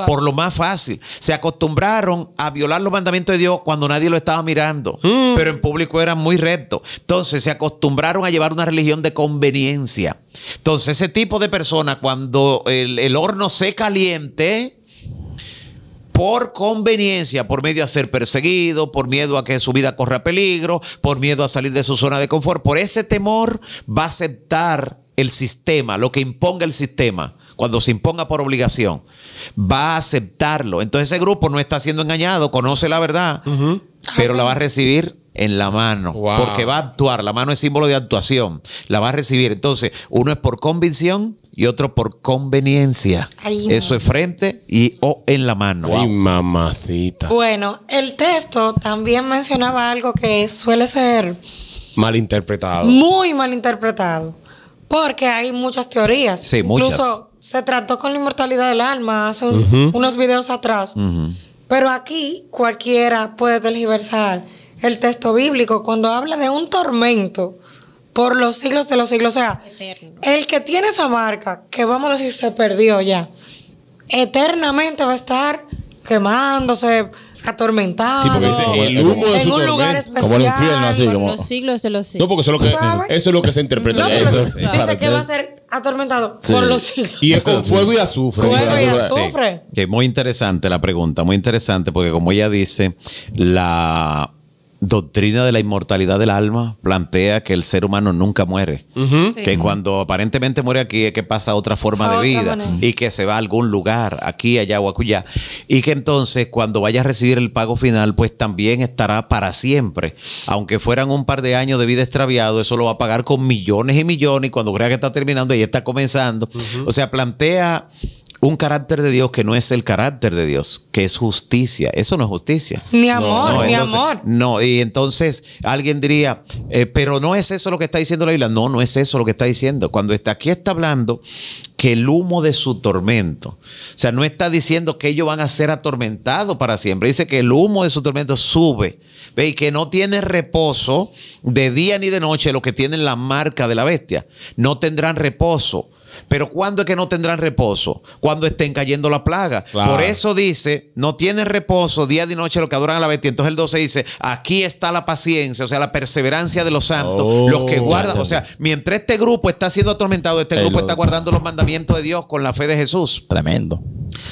Por lo más fácil. Se acostumbraron a violar los mandamientos de Dios cuando nadie lo estaba mirando, mm. pero en público eran muy rectos. Entonces se acostumbraron a llevar una religión de conveniencia. Entonces ese tipo de personas cuando el horno se caliente, por conveniencia, por medio a ser perseguido, por miedo a que su vida corra peligro, por miedo a salir de su zona de confort, por ese temor va a aceptar el sistema, lo que imponga el sistema, cuando se imponga por obligación, va a aceptarlo. Entonces ese grupo no está siendo engañado, conoce la verdad, pero la va a recibir en la mano, porque va a actuar, la mano es símbolo de actuación, la va a recibir. Entonces, uno es por convicción y otro por conveniencia. Eso es frente y o en la mano. Ay, mamacita. Bueno, el texto también mencionaba algo que suele ser malinterpretado. Muy malinterpretado, porque hay muchas teorías. Sí, Incluso se trató con la inmortalidad del alma hace unos videos atrás. Pero aquí cualquiera puede tergiversar el texto bíblico cuando habla de un tormento por los siglos de los siglos. O sea, el que tiene esa marca, que vamos a decir se perdió ya, eternamente va a estar quemándose, atormentado. Sí, porque dice el de Como el infierno, así. Por como... los siglos de los siglos. No, porque eso es lo que, se interpreta. dice que va a ser atormentado por los siglos. Y es con fuego y azufre. Fuego y azufre. Que muy interesante la pregunta, muy interesante, porque como ella dice, la doctrina de la inmortalidad del alma plantea que el ser humano nunca muere. Que cuando aparentemente muere aquí es que pasa otra forma de vida y que se va a algún lugar, aquí, allá o acullá. Y que entonces cuando vaya a recibir el pago final, pues también estará para siempre. Aunque fueran un par de años de vida extraviado, eso lo va a pagar con millones y millones y cuando crea que está terminando, ahí está comenzando. O sea, plantea un carácter de Dios que no es el carácter de Dios, que es justicia. Eso no es justicia. Ni amor, ni amor. No, y entonces alguien diría, eh, pero no es eso lo que está diciendo la Biblia. No, no es eso lo que está diciendo. Cuando está aquí está hablando que el humo de su tormento, o sea, no está diciendo que ellos van a ser atormentados para siempre. Dice que el humo de su tormento sube, ve y que no tiene reposo de día ni de noche los que tienen la marca de la bestia. No tendrán reposo pero ¿cuándo es que no tendrán reposo? Cuando estén cayendo la plaga. Por eso dice, no tienen reposo día y noche lo que adoran a la bestia. Entonces el 12 dice, aquí está la paciencia, o sea, la perseverancia de los santos, oh, los que guardan, o sea, mientras este grupo está siendo atormentado, este grupo está guardando los mandamientos de Dios con la fe de Jesús. Tremendo.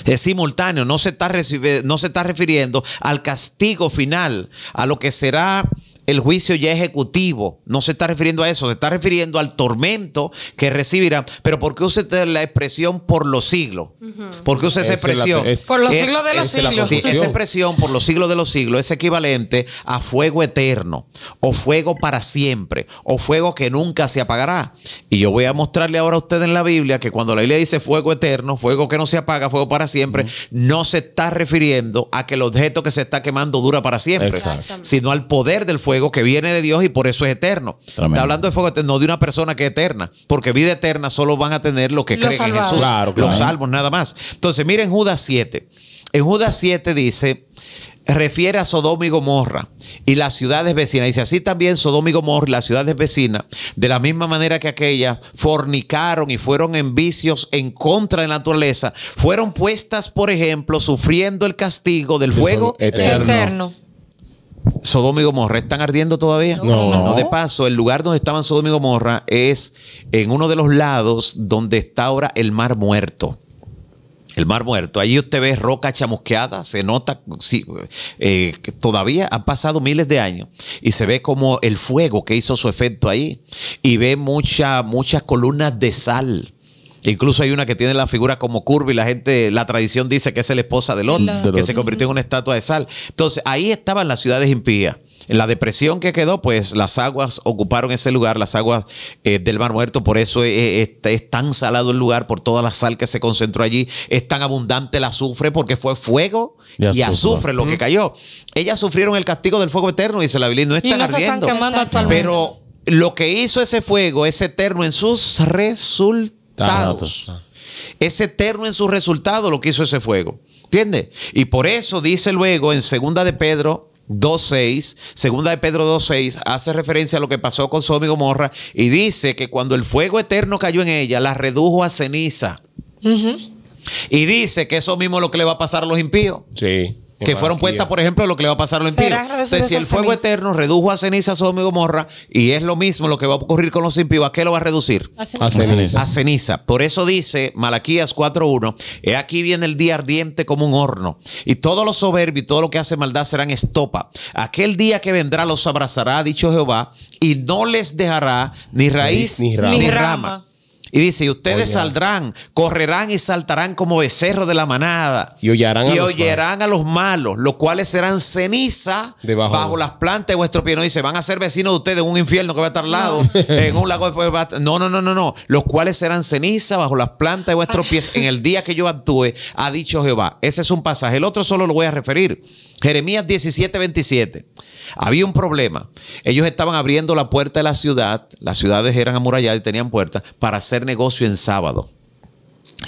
Es simultáneo, no se está, no se está refiriendo al castigo final, a lo que será el juicio ya ejecutivo. No se está refiriendo a eso, se está refiriendo al tormento que recibirá. Pero ¿por qué usa la expresión por los siglos? ¿Por qué usa esa expresión? por los siglos de los siglos. esa expresión por los siglos de los siglos es equivalente a fuego eterno o fuego para siempre o fuego que nunca se apagará. Y yo voy a mostrarle ahora a usted en la Biblia que cuando la Biblia dice fuego eterno, fuego que no se apaga, fuego para siempre, no se está refiriendo a que el objeto que se está quemando dura para siempre, sino al poder del fuego que viene de Dios y por eso es eterno. Está hablando de fuego eterno, no de una persona que es eterna, porque vida eterna solo van a tener los que creen en Jesús, los salvos nada más. Entonces, miren Judas 7. En Judas 7 dice, refiere a Sodoma y Gomorra y las ciudades vecinas. Dice así también Sodoma y Gomorra, y las ciudades vecinas, de la misma manera que aquellas, fornicaron y fueron en vicios en contra de la naturaleza, fueron puestas, por ejemplo, sufriendo el castigo del fuego eterno. Sodoma y Gomorra están ardiendo todavía? No. no. De paso, el lugar donde estaban Sodoma y Gomorra es en uno de los lados donde está ahora el Mar Muerto. El Mar Muerto. Ahí usted ve roca chamusqueada, se nota, sí, eh, todavía han pasado miles de años y se ve como el fuego que hizo su efecto ahí y ve muchas, muchas columnas de sal Incluso hay una que tiene la figura como curva y la gente, la tradición dice que es la esposa del otro, que se convirtió en una estatua de sal. Entonces, ahí estaban las ciudades impías. En la depresión que quedó, pues las aguas ocuparon ese lugar, las aguas eh, del Mar Muerto, por eso es, tan salado el lugar, por toda la sal que se concentró allí, es tan abundante el azufre, porque fue fuego y, azufre, lo que cayó. Ellas sufrieron el castigo del fuego eterno, dice la Biblia, no están y ardiendo. Pero lo que hizo ese fuego es eterno en sus resultados es eterno en sus resultados lo que hizo ese fuego. ¿Entiendes? Y por eso dice luego en segunda de Pedro 2.6, segunda de Pedro 2.6, hace referencia a lo que pasó con su amigo Gomorra y dice que cuando el fuego eterno cayó en ella, la redujo a ceniza. Y dice que eso mismo es lo que le va a pasar a los impíos. Sí que fueron puestas, por ejemplo, lo que le va a pasar a los impíos. si el fuego eterno redujo a ceniza a su y Gomorra, y es lo mismo lo que va a ocurrir con los impíos, ¿a qué lo va a reducir? A ceniza. A ceniza. Por eso dice Malaquías 4.1, he aquí viene el día ardiente como un horno, y todos los soberbios y todo lo que hace maldad serán estopa. Aquel día que vendrá los abrazará, dicho Jehová, y no les dejará ni raíz Ni rama y dice, y ustedes saldrán, correrán y saltarán como becerros de la manada. Y oyerán y a, los a, los malos, los cuales serán ceniza bajo las plantas de vuestros pies No dice, van a ser vecinos de ustedes en un infierno que va a estar al lado, en un lago de fuego. No, no, no, no, no. Los cuales serán ceniza bajo las plantas de vuestros pies en el día que yo actúe, ha dicho Jehová. Ese es un pasaje. El otro solo lo voy a referir. Jeremías 17, 27. Había un problema. Ellos estaban abriendo la puerta de la ciudad. Las ciudades eran amuralladas y tenían puertas para hacer negocio en sábado.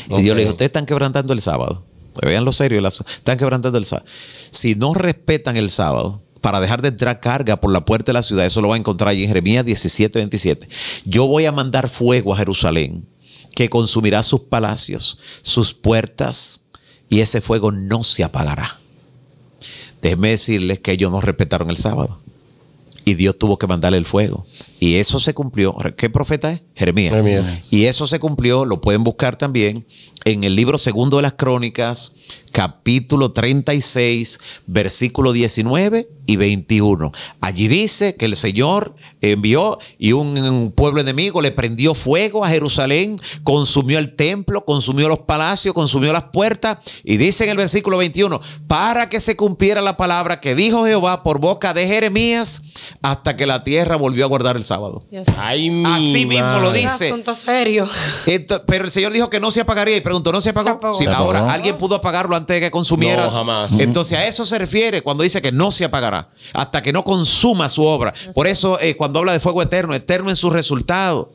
Y Dios le dijo, ustedes están quebrantando el sábado. Vean lo serio, están quebrantando el sábado. Si no respetan el sábado, para dejar de entrar carga por la puerta de la ciudad, eso lo va a encontrar allí en Jeremías 17, 27. Yo voy a mandar fuego a Jerusalén, que consumirá sus palacios, sus puertas, y ese fuego no se apagará. Déjenme decirles que ellos no respetaron el sábado. Y Dios tuvo que mandarle el fuego. Y eso se cumplió. ¿Qué profeta es? Jeremías. Y eso se cumplió, lo pueden buscar también en el libro segundo de las Crónicas, capítulo 36, versículo 19 y 21. Allí dice que el Señor envió y un, un pueblo enemigo le prendió fuego a Jerusalén, consumió el templo, consumió los palacios, consumió las puertas. Y dice en el versículo 21, para que se cumpliera la palabra que dijo Jehová por boca de Jeremías, hasta que la tierra volvió a guardar el sábado. Así mismo lo dice. asunto serio. pero el Señor dijo que no se apagaría y preguntó, ¿no se apagó? Si Sí, ahora, ¿alguien pudo apagarlo antes de que consumiera? No, jamás. Entonces, a eso se refiere cuando dice que no se apagará, hasta que no consuma su obra. Por eso, eh, cuando habla de fuego eterno, eterno en su resultado.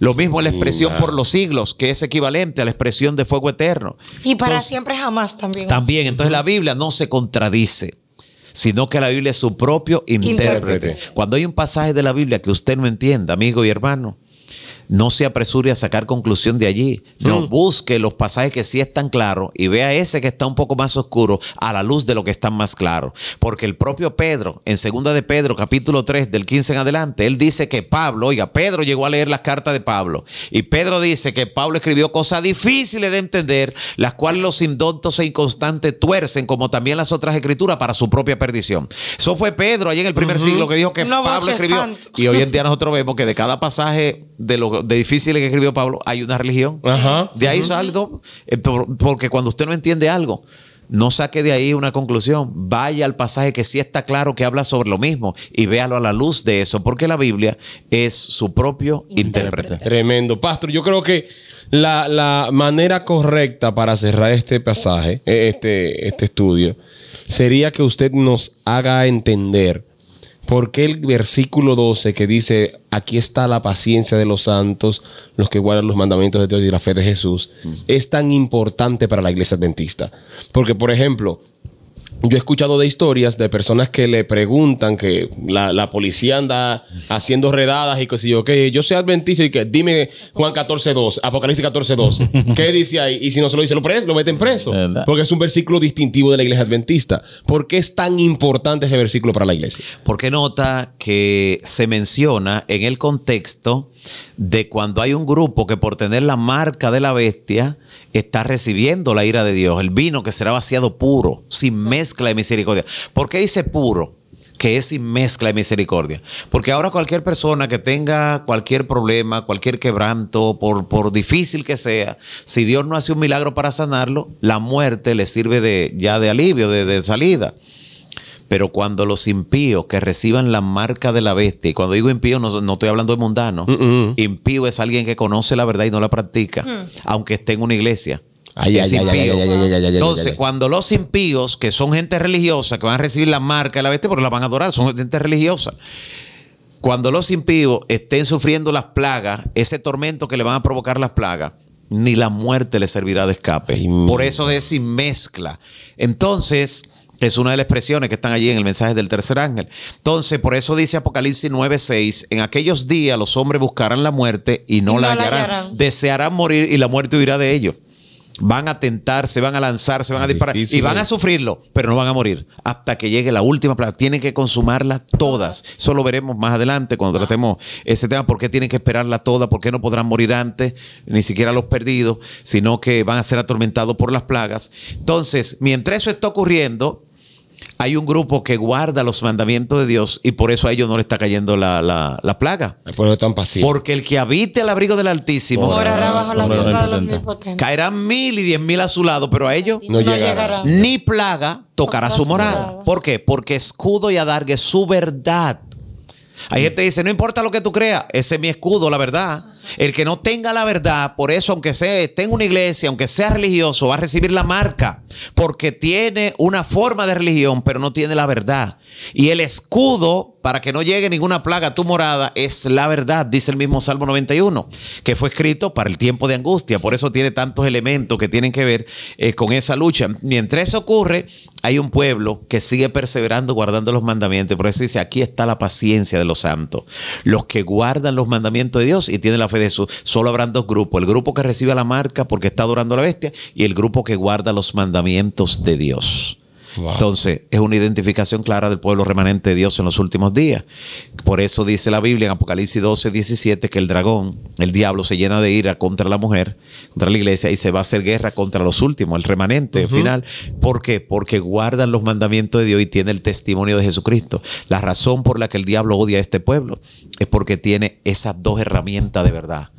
Lo mismo la expresión por los siglos, que es equivalente a la expresión de fuego eterno. Y para siempre jamás también. También, entonces la Biblia no se contradice sino que la Biblia es su propio intérprete. Cuando hay un pasaje de la Biblia que usted no entienda, amigo y hermano, no se apresure a sacar conclusión de allí. No, mm. busque los pasajes que sí están claros y vea ese que está un poco más oscuro a la luz de lo que están más claro Porque el propio Pedro, en segunda de Pedro, capítulo 3, del 15 en adelante, él dice que Pablo, oiga, Pedro llegó a leer las cartas de Pablo. Y Pedro dice que Pablo escribió cosas difíciles de entender, las cuales los indontos e inconstantes tuercen, como también las otras escrituras, para su propia perdición. Eso fue Pedro allí en el primer siglo que dijo que Pablo escribió. Y hoy en día nosotros vemos que de cada pasaje de lo de difícil que escribió Pablo, hay una religión. de ahí sale eh, Porque cuando usted no entiende algo, no saque de ahí una conclusión. Vaya al pasaje que sí está claro que habla sobre lo mismo y véalo a la luz de eso, porque la Biblia es su propio intérprete. Tremendo. Pastor, yo creo que la, manera correcta para cerrar este pasaje, eh, este, este estudio, sería que usted nos haga entender ¿Por qué el versículo 12 que dice, aquí está la paciencia de los santos, los que guardan los mandamientos de Dios y la fe de Jesús, es tan importante para la iglesia adventista? Porque, por ejemplo, yo he escuchado de historias de personas que le preguntan que la, policía anda haciendo redadas y que si yo, que yo soy adventista y que dime Juan 2, Apocalipsis 14.2, ¿qué dice ahí? Y si no se lo dice, lo, preso, lo meten preso. Porque es un versículo distintivo de la iglesia adventista. ¿Por qué es tan importante ese versículo para la iglesia? Porque nota que se menciona en el contexto de cuando hay un grupo que por tener la marca de la bestia está recibiendo la ira de Dios, el vino que será vaciado puro, sin mesa mezcla de misericordia. ¿Por qué dice puro? que es sin mezcla de misericordia. Porque ahora cualquier persona que tenga cualquier problema, cualquier quebranto, por, por difícil que sea, si Dios no hace un milagro para sanarlo, la muerte le sirve de, ya de alivio, de, salida. Pero cuando los impíos que reciban la marca de la bestia, y cuando digo impío no, estoy hablando de mundano, mm, mm. impío es alguien que conoce la verdad y no la practica, mm. aunque esté en una iglesia. Entonces, cuando los impíos, que son gente religiosa, que van a recibir la marca de la bestia, porque la van a adorar, son gente religiosa. Cuando los impíos estén sufriendo las plagas, ese tormento que le van a provocar las plagas, ni la muerte le servirá de escape. Por eso es sin mezcla. Entonces, es una de las expresiones que están allí en el mensaje del tercer ángel. Entonces, por eso dice Apocalipsis 9:6, en aquellos días los hombres buscarán la muerte y no, la, la, hallarán. Desearán morir y la muerte huirá de ellos. Van a tentar, se van a lanzar, se van a disparar y van a eh. sufrirlo, pero no van a morir hasta que llegue la última plaga. Tienen que consumarla todas. Eso lo veremos más adelante cuando tratemos ese tema. ¿Por qué tienen que esperarla toda? ¿Por qué no podrán morir antes? Ni siquiera los perdidos, sino que van a ser atormentados por las plagas. Entonces, mientras eso está ocurriendo, hay un grupo que guarda los mandamientos de Dios y por eso a ellos no le está cayendo la, plaga. Por Porque el que habite al abrigo del Altísimo morará Caerán mil y diez mil a su lado, pero a ellos no, llegará. Ni plaga tocará su morada. ¿Por qué? Porque escudo y adargue su verdad. Hay gente que dice, no importa lo que tú creas, ese es mi escudo, la verdad. El que no tenga la verdad, por eso, aunque sea, tenga una iglesia, aunque sea religioso, va a recibir la marca, porque tiene una forma de religión, pero no tiene la verdad. Y el escudo para que no llegue ninguna plaga a tu morada es la verdad, dice el mismo Salmo 91, que fue escrito para el tiempo de angustia. Por eso tiene tantos elementos que tienen que ver eh, con esa lucha. Mientras eso ocurre, hay un pueblo que sigue perseverando, guardando los mandamientos. Por eso dice, aquí está la paciencia de los santos, los que guardan los mandamientos de Dios y tienen la de su solo habrán dos grupos, el grupo que recibe la marca porque está adorando a la bestia y el grupo que guarda los mandamientos de Dios. Entonces, es una identificación clara del pueblo remanente de Dios en los últimos días. Por eso dice la Biblia en Apocalipsis 12, 17 que el dragón, el diablo, se llena de ira contra la mujer, contra la iglesia, y se va a hacer guerra contra los últimos, el remanente final. ¿Por qué? Porque guardan los mandamientos de Dios y tiene el testimonio de Jesucristo. La razón por la que el diablo odia a este pueblo es porque tiene esas dos herramientas de verdad.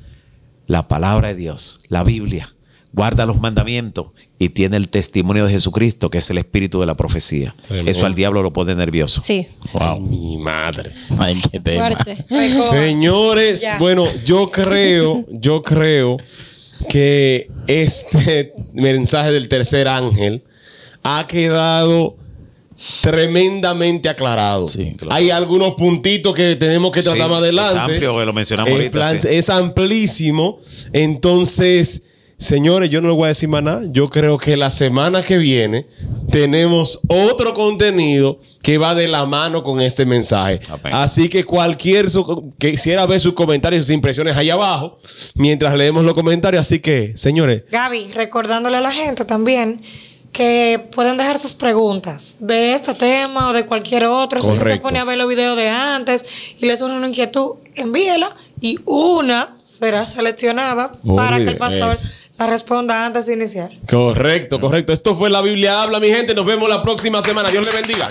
La palabra de Dios, la Biblia guarda los mandamientos y tiene el testimonio de Jesucristo, que es el espíritu de la profecía. Eso al diablo lo pone nervioso. Sí. Wow. mi madre. Ay, qué Señores, bueno, yo creo, yo creo que este mensaje del tercer ángel ha quedado tremendamente aclarado. Sí, Hay algunos puntitos que tenemos que tratar más adelante. Es lo mencionamos es amplísimo. Entonces, Señores, yo no les voy a decir más nada. Yo creo que la semana que viene tenemos otro contenido que va de la mano con este mensaje. Así que cualquier que quisiera ver sus comentarios, sus impresiones ahí abajo, mientras leemos los comentarios. Así que, señores. Gaby, recordándole a la gente también que pueden dejar sus preguntas de este tema o de cualquier otro. Correcto. Si se pone a ver los videos de antes y le suena una inquietud, envíela y una será seleccionada para que el pastor responda antes de iniciar. Correcto, correcto. Esto fue La Biblia Habla, mi gente. Nos vemos la próxima semana. Dios le bendiga.